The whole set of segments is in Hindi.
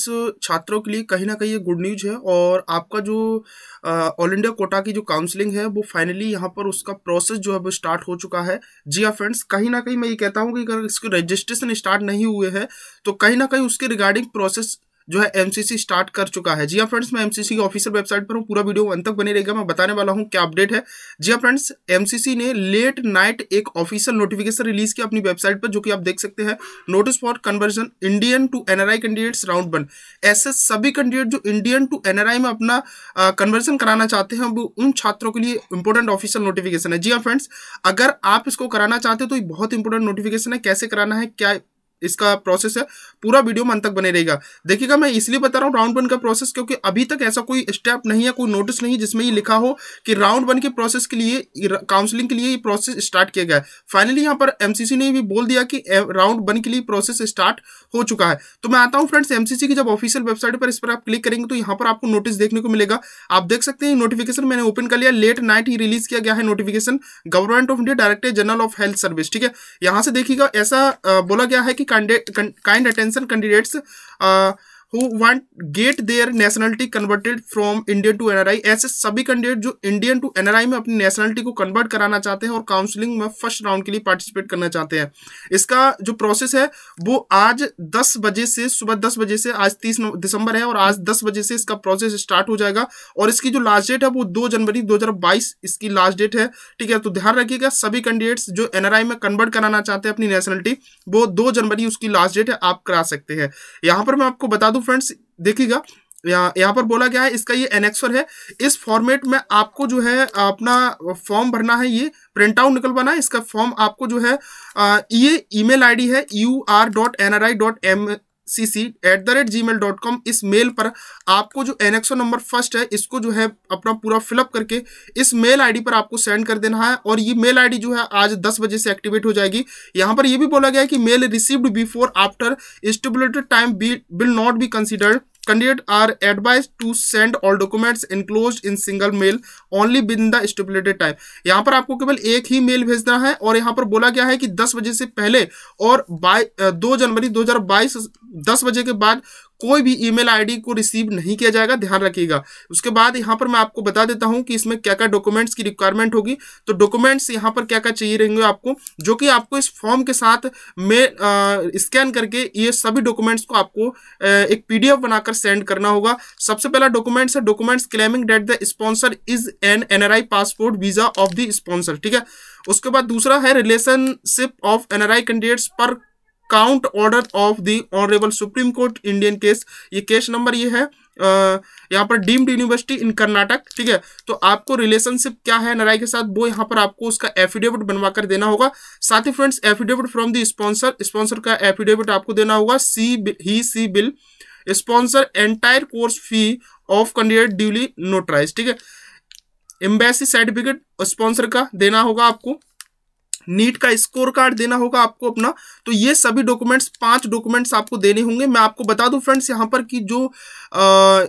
स्टूडेंट्स छात्रों के लिए कहीं ना कहीं ये गुड न्यूज है और आपका जो ऑल इंडिया कोटा की जो काउंसलिंग है वो फाइनली यहाँ पर उसका प्रोसेस जो है वो स्टार्ट हो चुका है जी हाँ फ्रेंड्स कहीं ना कहीं मैं ये कहता हूँ कि अगर इसके रजिस्ट्रेशन स्टार्ट नहीं हुए हैं तो कहीं ना कहीं उसके रिगार्डिंग प्रोसेस जो है एमसीसी स्टार्ट कर चुका है जी हाँ फ्रेंड्स मैं एमसीसी की ऑफिशियल वेबसाइट पर हूँ पूरा वीडियो अंत तक बने रहेगा मैं बताने वाला हूँ क्या अपडेट है जी हाँ फ्रेंड्स एमसीसी ने लेट नाइट एक ऑफिशियल नोटिफिकेशन रिलीज किया अपनी वेबसाइट पर जो कि आप देख सकते हैं notice for conversion Indian to NRI candidates round one ऐसे सभी कैंडिडेट जो इंडियन टू एनआरआई में अपना कन्वर्जन कराना चाहते हैं वो उन छात्रों के लिए इंपॉर्टेंट ऑफिशियल नोटिफिकेशन है जी हाँ फ्रेंड्स अगर आप इसको कराना चाहते हो तो बहुत इंपॉर्टेंट नोटिफिकेशन है कैसे कराना है क्या इसका प्रोसेस है पूरा वीडियो मन तक बने रहेगा देखिएगा मैं इसलिए बता रहा हूँ राउंड वन का प्रोसेस क्योंकि अभी तक ऐसा कोई स्टेप नहीं है कोई नोटिस नहीं जिसमें ये लिखा हो कि राउंड वन के प्रोसेस के लिए काउंसलिंग के लिए ये प्रोसेस स्टार्ट किया गया है फाइनली यहाँ पर एमसीसी ने भी बोल दिया कि राउंड वन के लिए प्रोसेस स्टार्ट हो चुका है तो मैं आता हूँ फ्रेंड्स एमसीसी की जब ऑफिशियल वेबसाइट पर इस पर आप क्लिक करेंगे तो यहाँ पर आपको नोटिस देखने को मिलेगा आप देख सकते हैं नोटिफिकेशन मैंने ओपन कर लिया लेट नाइट ही रिलीज किया गया है notification government of India director general of health service ठीक है यहाँ से देखिएगा ऐसा बोला गया है कि kind, attention candidates uh, who want get their nationality converted from Indian to NRI ऐसे सभी कैंडिडेट जो इंडियन टू एनआरआई में अपनी नेशनलिटी को कन्वर्ट कराना चाहते हैं और काउंसलिंग में फर्स्ट राउंड के लिए पार्टिसिपेट करना चाहते हैं इसका जो प्रोसेस है वो आज दस बजे से सुबह दस बजे से आज तीस दिसंबर है और आज दस बजे से इसका प्रोसेस स्टार्ट हो जाएगा और इसकी जो लास्ट डेट है वो दो जनवरी दो इसकी लास्ट डेट है ठीक है तो ध्यान रखिएगा सभी कैंडिडेट्स जो एनआरआई में कन्वर्ट कराना चाहते हैं अपनी नेशनलिटी वो दो जनवरी उसकी लास्ट डेट है आप करा सकते हैं यहां पर मैं आपको बता दू तो फ्रेंड्स देखिएगा यहाँ पर बोला गया है इसका ये एनेक्सर है इस फॉर्मेट में आपको जो है अपना फॉर्म भरना है ये प्रिंट आउट निकलवाना है इसका फॉर्म आपको जो है ये ईमेल आईडी है U R dot N R I dot M C C at the rate gmail dot com इस मेल पर आपको जो एनेक्सो नंबर फर्स्ट है इसको जो है अपना पूरा फिलअप करके इस मेल आईडी पर आपको सेंड कर देना है और ये मेल आईडी जो है आज दस बजे से एक्टिवेट हो जाएगी यहाँ पर यह भी बोला गया है कि mail received before after stipulated time will not be considered candidate are advise to send all documents enclose in single mail only within the stipulated time यहां पर आपको केवल एक ही मेल भेजना है और यहां पर बोला गया है कि दस बजे से पहले और दो जनवरी दो हजार बाईस दस बजे के बाद कोई भी ईमेल आईडी को रिसीव नहीं किया जाएगा ध्यान रखिएगा उसके बाद यहाँ पर मैं आपको बता देता हूँ कि इसमें क्या क्या डॉक्यूमेंट्स की रिक्वायरमेंट होगी तो डॉक्यूमेंट्स यहाँ पर क्या क्या चाहिए रहेंगे आपको जो कि आपको इस फॉर्म के साथ में स्कैन करके ये सभी डॉक्यूमेंट्स को आपको आ, एक पी बनाकर सेंड करना होगा सबसे पहला डॉक्यूमेंट्स है documents claiming that the sponsor is an an passport visa of the sponsor ठीक है उसके बाद दूसरा है रिलेशनशिप ऑफ एनआरआई कैंडिडेट्स पर court order of the honourable Supreme Court Indian case ये केस नंबर ये है यहाँ पर डीम्ड यूनिवर्सिटी इन कर्नाटक ठीक है तो आपको रिलेशनशिप क्या है नराई के साथ वो यहाँ पर आपको उसका एफिडेविट बनवा कर देना होगा साथ ही friends affidavit from the sponsor sponsor का एफिडेविट आपको देना होगा सी ही सी will sponsor entire course fee of candidate duly notarise ठीक है एम्बेसी सर्टिफिकेट स्पॉन्सर का देना होगा आपको नीट का स्कोर कार्ड देना होगा आपको अपना तो ये सभी डॉक्यूमेंट्स पांच डॉक्यूमेंट्स आपको देने होंगे मैं आपको बता दूं फ्रेंड्स यहाँ पर कि जो आ,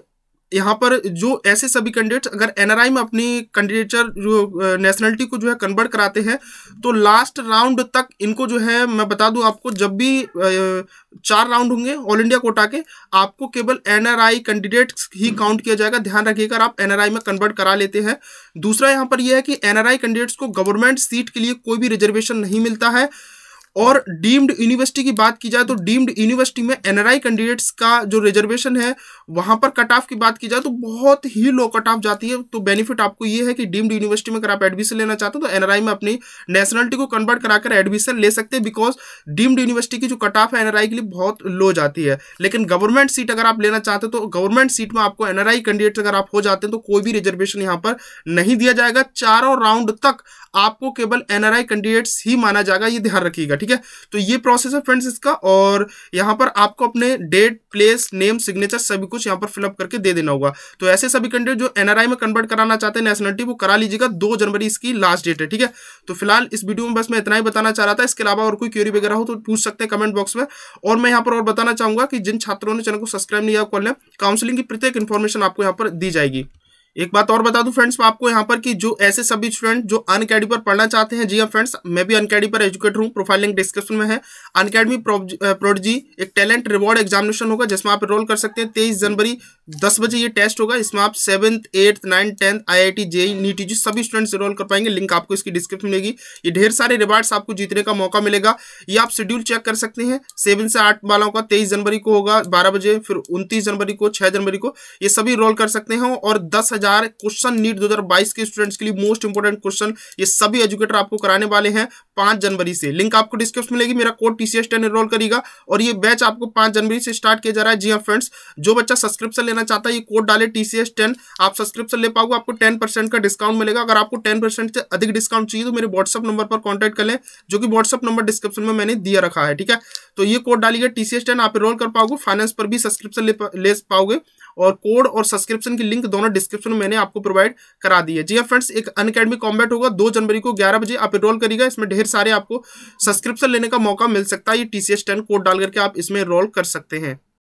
यहाँ पर जो ऐसे सभी कैंडिडेट अगर एनआरआई में अपनी कैंडिडेटर जो नेशनलिटी को जो है कन्वर्ट कराते हैं तो लास्ट राउंड तक इनको जो है मैं बता दूं आपको जब भी चार राउंड होंगे ऑल इंडिया कोटा के आपको केवल एनआरआई कैंडिडेट्स ही काउंट किया जाएगा ध्यान रखिएगा आप एनआरआई में कन्वर्ट करा लेते हैं दूसरा यहाँ पर यह है कि एनआरआई कैंडिडेट्स को गवर्नमेंट सीट के लिए कोई भी रिजर्वेशन नहीं मिलता है और डीम्ड यूनिवर्सिटी की बात की जाए तो डीम्ड यूनिवर्सिटी में एनआरआई कैंडिडेट्स का जो रिजर्वेशन है वहां पर कट ऑफ की बात की जाए तो बहुत ही लो कट ऑफ जाती है तो बेनिफिट आपको ये है कि डीम्ड यूनिवर्सिटी में अगर आप एडमिशन लेना चाहते हो तो एनआरआई में अपनी नेशनलिटी को कन्वर्ट कराकर एडमिशन ले सकते हैं बिकॉज डीम्ड यूनिवर्सिटी की जो कट ऑफ है एनआरआई के लिए बहुत लो जाती है लेकिन गवर्नमेंट सीट अगर आप लेना चाहते हो तो गवर्नमेंट सीट में आपको एनआरआई कैंडिडेट्स अगर आप हो जाते हैं तो कोई भी रिजर्वेशन यहाँ पर नहीं दिया जाएगा चारों राउंड तक आपको केवल एनआरआई कैंडिडेट्स ही माना जाएगा ये ध्यान रखिएगा ठीक है तो ये प्रोसेस है फ्रेंड्स इसका और यहाँ पर आपको अपने डेट प्लेस नेम सिग्नेचर सभी कुछ यहाँ पर फिलअप करके दे देना होगा तो ऐसे सभी कैंडिडेट जो एनआरआई में कन्वर्ट कराना चाहते हैं नेशनलिटी वो करा लीजिएगा दो जनवरी इसकी लास्ट डेट है ठीक है तो फिलहाल इस वीडियो में बस मैं इतना ही बताना चाह रहा था इसके अलावा और कोई क्यूरी वगैरह हो तो पूछ सकते हैं कमेंट बॉक्स में और मैं यहाँ पर और बताना चाहूंगा कि जिन छात्रों ने चैनल को सब्सक्राइब नहीं किया कॉल काउंसिलिंग की प्रत्येक इन्फॉर्मेशन आपको यहाँ पर दी जाएगी एक बात और बता दूं फ्रेंड्स मैं आपको यहाँ पर कि जो ऐसे सभी स्टूडेंट जो अनकेडमी पर पढ़ना चाहते हैं जी हाँ फ्रेंड्स मैं भी अनकेडमी पर एजुकेटर हूँ प्रोफाइल लिंक डिस्क्रिप्शन में है अनकेडमी प्रोडजी एक टैलेंट रिवॉर्ड एग्जामिनेशन होगा जिसमें आप रोल कर सकते हैं तेईस जनवरी दस बजे ये टेस्ट होगा इसमें आप seventh eighth ninth tenth I I T JEE NEET जी सभी स्टूडेंट्स इनरोल कर पाएंगे लिंक आपको इसकी डिस्क्रिप्शन मिलेगी ये ढेर सारे रिवार्ड्स आपको जीतने का मौका मिलेगा ये आप शेड्यूल चेक कर सकते हैं सेवन से आठ वालों का तेईस जनवरी को होगा बारह बजे फिर उनतीस जनवरी को छः जनवरी को ये सभी रोल कर सकते हैं और दस क्वेश्चन नीट दो के स्टूडेंट्स के लिए मोस्ट इंपॉर्टेंट क्वेश्चन ये सभी एजुकेटर आपको कराने वाले हैं पांच जनवरी से लिंक आपको डिस्क्रिप्शन मिलेगी मेरा कोड टीसीएस टेन एनरोल करेगा और ये बैच आपको पांच जनवरी से स्टार्ट किया जा रहा है जी हाँ फ्रेंड्स जो बच्चा सब्सक्रिप्शन लेना चाहता है ये कोड डाले टीसीएस टेन आप सब्सक्रिप्शन ले पाओगे आपको टेन परसेंट का डिस्काउंट मिलेगा अगर आपको टेन परसेंट से अधिक डिस्काउंट चाहिए तो मेरे व्हाट्सअप नंबर पर कॉन्टेक्ट कर लें जो कि व्हाट्सअप नंबर डिस्क्रिप्शन में मैंने दिया रखा है ठीक है तो ये कोड डालिएगा टीसीएस टेन आप रोल कर पाओगे फाइनेंस पर भी सब्सक्रिप्शन ले, पाओगे और कोड और सब्सक्रिप्शन की लिंक दोनों डिस्क्रिप्शन में मैंने आपको प्रोवाइड करा दी है जी फ्रेंड्स हाँ, एक अनकेडमी कॉम्बैट होगा दो जनवरी को ग्यारह बजे आप रोल करिएगा इसमें ढेर सारे आपको सब्सक्रिप्शन लेने का मौका मिल सकता है ये T C S ten code डाल करके आप इसमें रोल कर सकते हैं